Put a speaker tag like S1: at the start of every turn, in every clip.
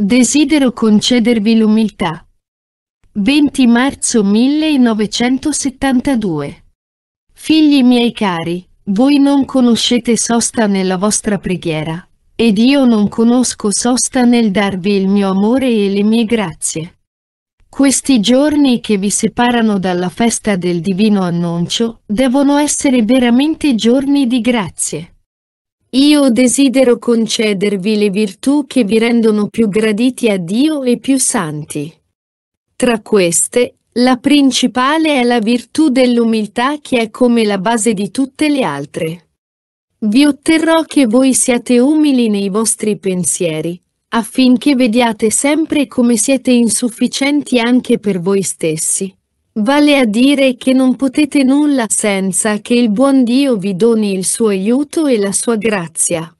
S1: Desidero concedervi l'umiltà. 20 marzo 1972 Figli miei cari, voi non conoscete sosta nella vostra preghiera, ed io non conosco sosta nel darvi il mio amore e le mie grazie. Questi giorni che vi separano dalla festa del divino annuncio, devono essere veramente giorni di grazie. Io desidero concedervi le virtù che vi rendono più graditi a Dio e più santi. Tra queste, la principale è la virtù dell'umiltà che è come la base di tutte le altre. Vi otterrò che voi siate umili nei vostri pensieri, affinché vediate sempre come siete insufficienti anche per voi stessi, Vale a dire che non potete nulla senza che il buon Dio vi doni il suo aiuto e la sua grazia.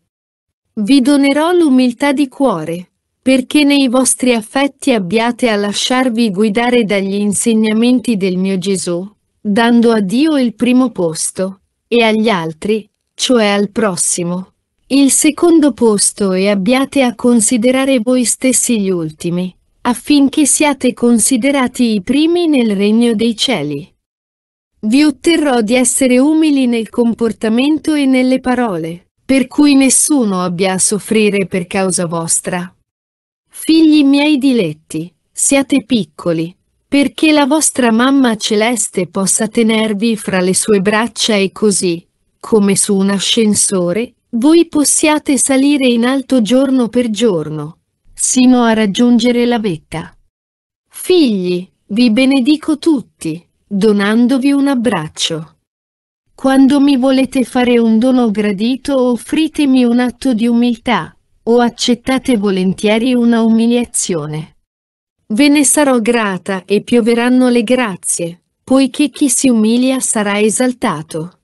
S1: Vi donerò l'umiltà di cuore, perché nei vostri affetti abbiate a lasciarvi guidare dagli insegnamenti del mio Gesù, dando a Dio il primo posto, e agli altri, cioè al prossimo, il secondo posto e abbiate a considerare voi stessi gli ultimi, affinché siate considerati i primi nel regno dei cieli. Vi otterrò di essere umili nel comportamento e nelle parole, per cui nessuno abbia a soffrire per causa vostra. Figli miei diletti, siate piccoli, perché la vostra mamma celeste possa tenervi fra le sue braccia e così, come su un ascensore, voi possiate salire in alto giorno per giorno, sino a raggiungere la vetta. Figli, vi benedico tutti, donandovi un abbraccio. Quando mi volete fare un dono gradito offritemi un atto di umiltà, o accettate volentieri una umiliazione. Ve ne sarò grata e pioveranno le grazie, poiché chi si umilia sarà esaltato.